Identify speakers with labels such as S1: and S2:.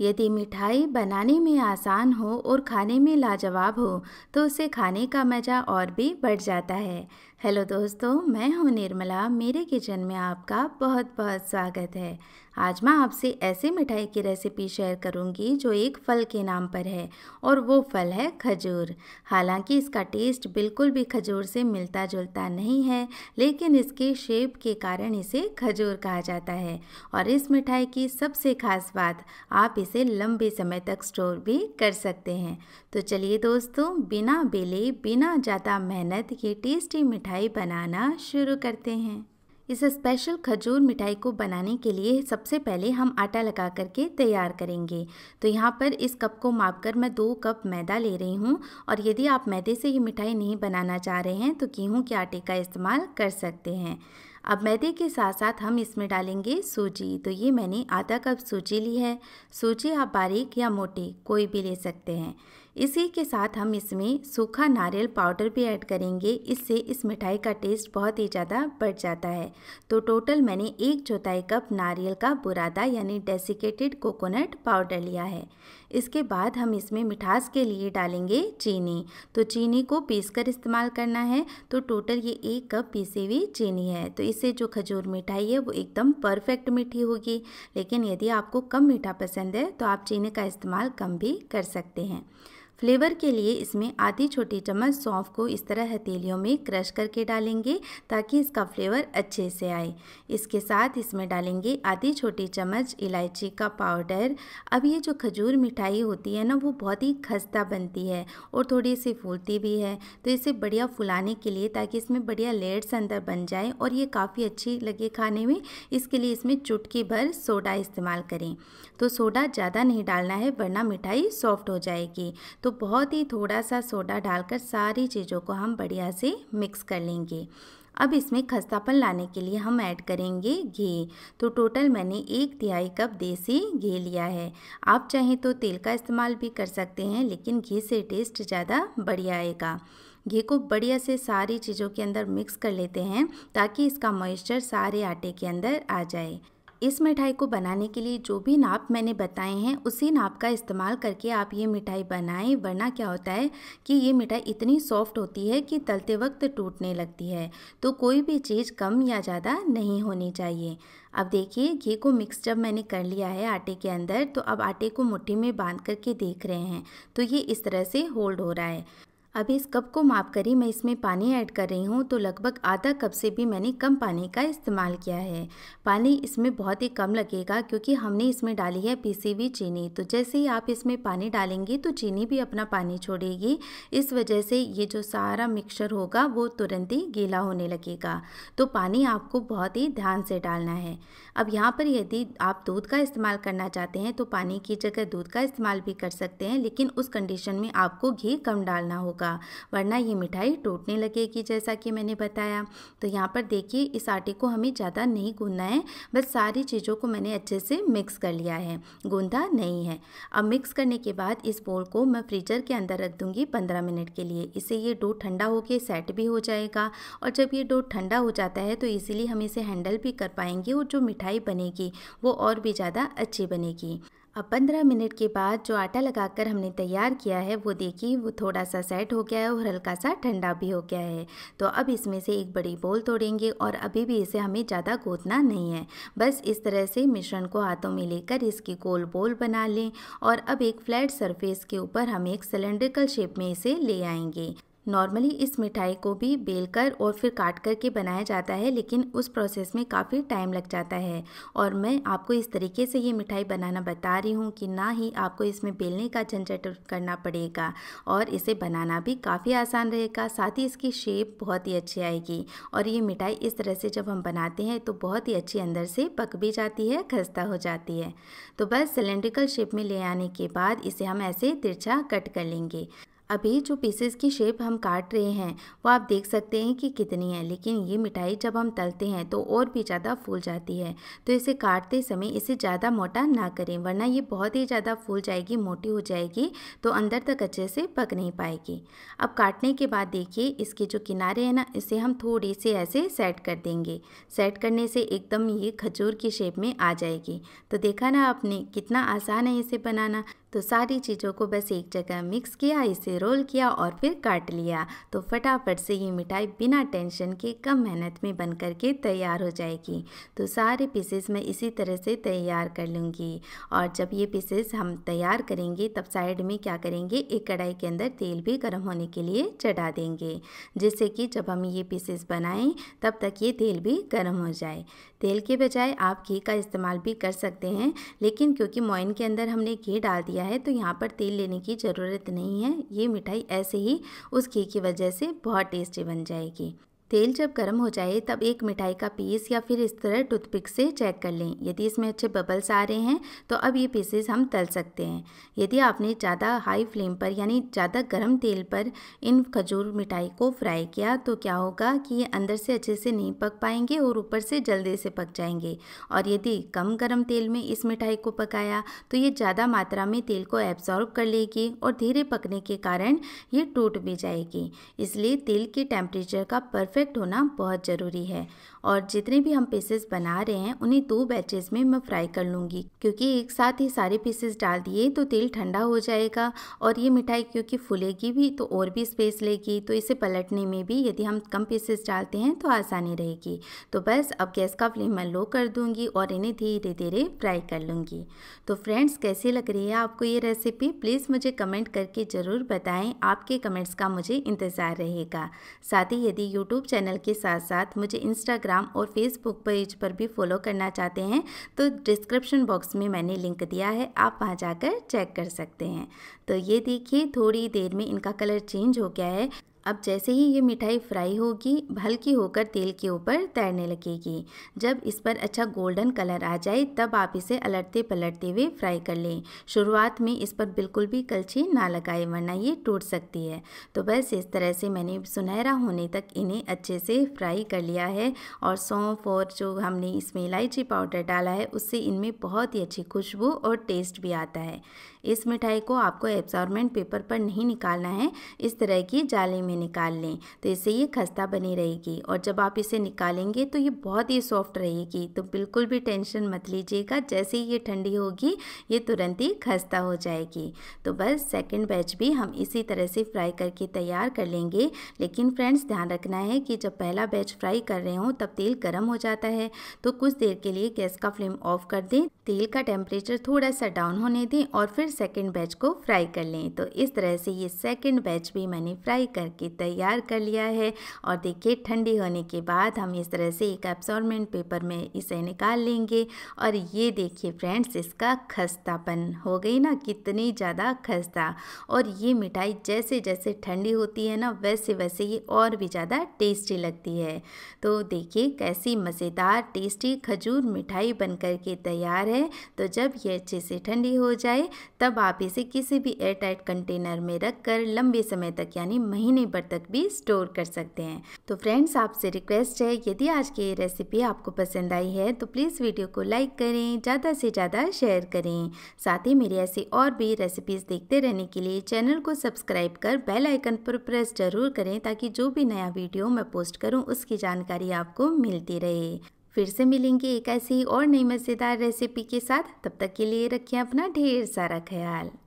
S1: यदि मिठाई बनाने में आसान हो और खाने में लाजवाब हो तो उसे खाने का मज़ा और भी बढ़ जाता है हेलो दोस्तों मैं हूं निर्मला मेरे किचन में आपका बहुत बहुत स्वागत है आज मैं आपसे ऐसे मिठाई की रेसिपी शेयर करूंगी जो एक फल के नाम पर है और वो फल है खजूर हालांकि इसका टेस्ट बिल्कुल भी खजूर से मिलता जुलता नहीं है लेकिन इसके शेप के कारण इसे खजूर कहा जाता है और इस मिठाई की सबसे खास बात आप इसे लंबे समय तक स्टोर भी कर सकते हैं तो चलिए दोस्तों बिना बेले बिना ज़्यादा मेहनत ये टेस्टी मिठाई मिठाई बनाना शुरू करते हैं इस स्पेशल खजूर मिठाई को बनाने के लिए सबसे पहले हम आटा लगा करके तैयार करेंगे तो यहाँ पर इस कप को माप कर मैं दो कप मैदा ले रही हूँ और यदि आप मैदे से ये मिठाई नहीं बनाना चाह रहे हैं तो गेहूँ के आटे का इस्तेमाल कर सकते हैं अब मैदे के साथ साथ हम इसमें डालेंगे सूजी तो ये मैंने आधा कप सूजी ली है सूजी आप बारीक या मोटी कोई भी ले सकते हैं इसी के साथ हम इसमें सूखा नारियल पाउडर भी ऐड करेंगे इससे इस मिठाई का टेस्ट बहुत ही ज़्यादा बढ़ जाता है तो टोटल मैंने एक चौथाई कप नारियल का बुरादा यानी डेसिकेटेड कोकोनट पाउडर लिया है इसके बाद हम इसमें मिठास के लिए डालेंगे चीनी तो चीनी को पीस कर इस्तेमाल करना है तो टोटल ये एक कप पीसी हुई चीनी है तो इससे जो खजूर मिठाई है वो एकदम परफेक्ट मीठी होगी लेकिन यदि आपको कम मीठा पसंद है तो आप चीनी का इस्तेमाल कम भी कर सकते हैं फ्लेवर के लिए इसमें आधी छोटी चम्मच सौंफ को इस तरह हथेलियों में क्रश करके डालेंगे ताकि इसका फ्लेवर अच्छे से आए इसके साथ इसमें डालेंगे आधी छोटी चम्मच इलायची का पाउडर अब ये जो खजूर मिठाई होती है ना वो बहुत ही खस्ता बनती है और थोड़ी सी फूलती भी है तो इसे बढ़िया फुलाने के लिए ताकि इसमें बढ़िया लेयर्स अंदर बन जाए और ये काफ़ी अच्छी लगे खाने में इसके लिए इसमें चुटकी भर सोडा इस्तेमाल करें तो सोडा ज़्यादा नहीं डालना है वरना मिठाई सॉफ्ट हो जाएगी तो बहुत ही थोड़ा सा सोडा डालकर सारी चीज़ों को हम बढ़िया से मिक्स कर लेंगे अब इसमें खस्तापन लाने के लिए हम ऐड करेंगे घी तो टोटल मैंने एक तिहाई कप देसी घी लिया है आप चाहें तो तेल का इस्तेमाल भी कर सकते हैं लेकिन घी से टेस्ट ज़्यादा बढ़िया आएगा घी को बढ़िया से सारी चीज़ों के अंदर मिक्स कर लेते हैं ताकि इसका मॉइस्चर सारे आटे के अंदर आ जाए इस मिठाई को बनाने के लिए जो भी नाप मैंने बताए हैं उसी नाप का इस्तेमाल करके आप ये मिठाई बनाएं वरना क्या होता है कि ये मिठाई इतनी सॉफ्ट होती है कि तलते वक्त टूटने लगती है तो कोई भी चीज़ कम या ज़्यादा नहीं होनी चाहिए अब देखिए घी को मिक्स जब मैंने कर लिया है आटे के अंदर तो अब आटे को मुट्ठी में बांध करके देख रहे हैं तो ये इस तरह से होल्ड हो रहा है अभी इस कप को माप कर ही मैं इसमें पानी ऐड कर रही हूँ तो लगभग आधा कप से भी मैंने कम पानी का इस्तेमाल किया है पानी इसमें बहुत ही कम लगेगा क्योंकि हमने इसमें डाली है पीसी हुई चीनी तो जैसे ही आप इसमें पानी डालेंगे तो चीनी भी अपना पानी छोड़ेगी इस वजह से ये जो सारा मिक्सचर होगा वो तुरंत ही गीला होने लगेगा तो पानी आपको बहुत ही ध्यान से डालना है अब यहाँ पर यदि आप दूध का इस्तेमाल करना चाहते हैं तो पानी की जगह दूध का इस्तेमाल भी कर सकते हैं लेकिन उस कंडीशन में आपको घी कम डालना होगा होगा वरना ये मिठाई टूटने लगेगी जैसा कि मैंने बताया तो यहाँ पर देखिए इस आटे को हमें ज़्यादा नहीं गूंदना है बस सारी चीज़ों को मैंने अच्छे से मिक्स कर लिया है गूंदा नहीं है अब मिक्स करने के बाद इस बोल को मैं फ्रीजर के अंदर रख दूँगी पंद्रह मिनट के लिए इससे ये डो ठंडा होकर सेट भी हो जाएगा और जब ये डो ठंडा हो जाता है तो इसीलिए हम इसे हैंडल भी कर पाएंगे और जो मिठाई बनेगी वो और भी ज़्यादा अच्छी बनेगी अब 15 मिनट के बाद जो आटा लगाकर हमने तैयार किया है वो देखिए वो थोड़ा सा सेट हो गया है और हल्का सा ठंडा भी हो गया है तो अब इसमें से एक बड़ी बोल तोड़ेंगे और अभी भी इसे हमें ज़्यादा गोदना नहीं है बस इस तरह से मिश्रण को हाथों में लेकर इसकी गोल बोल बना लें और अब एक फ्लैट सरफेस के ऊपर हम एक सिलेंड्रिकल शेप में इसे ले आएंगे नॉर्मली इस मिठाई को भी बेलकर और फिर काट कर के बनाया जाता है लेकिन उस प्रोसेस में काफ़ी टाइम लग जाता है और मैं आपको इस तरीके से ये मिठाई बनाना बता रही हूँ कि ना ही आपको इसमें बेलने का झंझट करना पड़ेगा और इसे बनाना भी काफ़ी आसान रहेगा साथ ही इसकी शेप बहुत ही अच्छी आएगी और ये मिठाई इस तरह से जब हम बनाते हैं तो बहुत ही अच्छी अंदर से पक भी जाती है खस्ता हो जाती है तो बस सिलेंड्रिकल शेप में ले आने के बाद इसे हम ऐसे तिरछा कट कर लेंगे अभी जो पीसेस की शेप हम काट रहे हैं वो आप देख सकते हैं कि कितनी है लेकिन ये मिठाई जब हम तलते हैं तो और भी ज़्यादा फूल जाती है तो इसे काटते समय इसे ज़्यादा मोटा ना करें वरना ये बहुत ही ज़्यादा फूल जाएगी मोटी हो जाएगी तो अंदर तक अच्छे से पक नहीं पाएगी अब काटने के बाद देखिए इसके जो किनारे हैं ना इसे हम थोड़े से ऐसे सेट कर देंगे सेट करने से एकदम ये खजूर की शेप में आ जाएगी तो देखा ना आपने कितना आसान है इसे बनाना तो सारी चीज़ों को बस एक जगह मिक्स किया इसे रोल किया और फिर काट लिया तो फटाफट से ये मिठाई बिना टेंशन के कम मेहनत में बन कर के तैयार हो जाएगी तो सारे पीसेस मैं इसी तरह से तैयार कर लूँगी और जब ये पीसेस हम तैयार करेंगे तब साइड में क्या करेंगे एक कढ़ाई के अंदर तेल भी गर्म होने के लिए चढ़ा देंगे जिससे कि जब हम ये पीसेस बनाएं तब तक ये तेल भी गर्म हो जाए तेल के बजाय आप घी का इस्तेमाल भी कर सकते हैं लेकिन क्योंकि मोइन के अंदर हमने घी डाल दिया है तो यहाँ पर तेल लेने की ज़रूरत नहीं है ये मिठाई ऐसे ही उस घी की वजह से बहुत टेस्टी बन जाएगी तेल जब गर्म हो जाए तब एक मिठाई का पीस या फिर इस तरह टूथपिक से चेक कर लें यदि इसमें अच्छे बबल्स आ रहे हैं तो अब ये पीसेस हम तल सकते हैं यदि आपने ज़्यादा हाई फ्लेम पर यानी ज़्यादा गर्म तेल पर इन खजूर मिठाई को फ्राई किया तो क्या होगा कि ये अंदर से अच्छे से नहीं पक पाएंगे और ऊपर से जल्दी से पक जाएंगे और यदि कम गर्म तेल में इस मिठाई को पकाया तो ये ज़्यादा मात्रा में तेल को एब्जॉर्ब कर लेगी और धीरे पकने के कारण ये टूट भी जाएगी इसलिए तेल के टेम्परेचर का परफेक्ट परफेक्ट होना बहुत ज़रूरी है और जितने भी हम पीसेस बना रहे हैं उन्हें दो बैचेस में मैं फ्राई कर लूँगी क्योंकि एक साथ ही सारे पीसेस डाल दिए तो तेल ठंडा हो जाएगा और ये मिठाई क्योंकि फूलेगी भी तो और भी स्पेस लेगी तो इसे पलटने में भी यदि हम कम पीसेस डालते हैं तो आसानी रहेगी तो बस अब गैस का फ्लेम मैं लो कर दूँगी और इन्हें धीरे धीरे फ्राई कर लूँगी तो फ्रेंड्स कैसी लग रही है आपको ये रेसिपी प्लीज़ मुझे कमेंट करके ज़रूर बताएं आपके कमेंट्स का मुझे इंतज़ार रहेगा साथ ही यदि यूट्यूब यूट्यूब चैनल के साथ साथ मुझे इंस्टाग्राम और फेसबुक पेज पर भी फॉलो करना चाहते हैं तो डिस्क्रिप्शन बॉक्स में मैंने लिंक दिया है आप वहाँ जाकर चेक कर सकते हैं तो ये देखिए थोड़ी देर में इनका कलर चेंज हो गया है अब जैसे ही ये मिठाई फ्राई होगी हल्की होकर तेल के ऊपर तैरने लगेगी जब इस पर अच्छा गोल्डन कलर आ जाए तब आप इसे अलटते पलटते हुए फ्राई कर लें शुरुआत में इस पर बिल्कुल भी कलछी ना लगाए वरना ये टूट सकती है तो बस इस तरह से मैंने सुनहरा होने तक इन्हें अच्छे से फ्राई कर लिया है और सौंफ और जो हमने इसमें इलायची पाउडर डाला है उससे इनमें बहुत ही अच्छी खुशबू और टेस्ट भी आता है इस मिठाई को आपको एब्जॉर्मेंट पेपर पर नहीं निकालना है इस तरह की जाली में में निकाल लें तो इससे ये खस्ता बनी रहेगी और जब आप इसे निकालेंगे तो ये बहुत ही सॉफ्ट रहेगी तो बिल्कुल भी टेंशन मत लीजिएगा जैसे ही ये ठंडी होगी ये तुरंत ही खस्ता हो जाएगी तो बस सेकेंड बैच भी हम इसी तरह से फ्राई करके तैयार कर लेंगे लेकिन फ्रेंड्स ध्यान रखना है कि जब पहला बैच फ्राई कर रहे हों तब तेल गर्म हो जाता है तो कुछ देर के लिए गैस का फ्लेम ऑफ कर दें तेल का टेम्परेचर थोड़ा सा डाउन होने दें और फिर सेकेंड बैच को फ्राई कर लें तो इस तरह से ये सेकेंड बैच भी मैंने फ्राई करके करके तैयार कर लिया है और देखिए ठंडी होने के बाद हम इस तरह से एक एब्सॉर्मेंट पेपर में इसे निकाल लेंगे और ये देखिए फ्रेंड्स इसका खस्तापन हो गई ना कितनी ज़्यादा खस्ता और ये मिठाई जैसे जैसे ठंडी होती है ना वैसे वैसे ये और भी ज़्यादा टेस्टी लगती है तो देखिए कैसी मज़ेदार टेस्टी खजूर मिठाई बन करके के तैयार है तो जब ये अच्छे से ठंडी हो जाए तब आप इसे किसी भी एयरटाइट कंटेनर में रख कर लंबे समय तक यानी महीने पर तक भी स्टोर कर सकते हैं तो फ्रेंड्स आपसे रिक्वेस्ट है यदि आज की रेसिपी आपको पसंद आई है तो प्लीज़ वीडियो को लाइक करें ज़्यादा से ज़्यादा शेयर करें साथ ही मेरी ऐसी और भी रेसिपीज़ देखते रहने के लिए चैनल को सब्सक्राइब कर बेल आइकन पर प्रेस जरूर करें ताकि जो भी नया वीडियो मैं पोस्ट करूँ उसकी जानकारी आपको मिलती रहे फिर से मिलेंगे एक ऐसी और नई मज़ेदार रेसिपी के साथ तब तक के लिए रखें अपना ढेर सारा ख्याल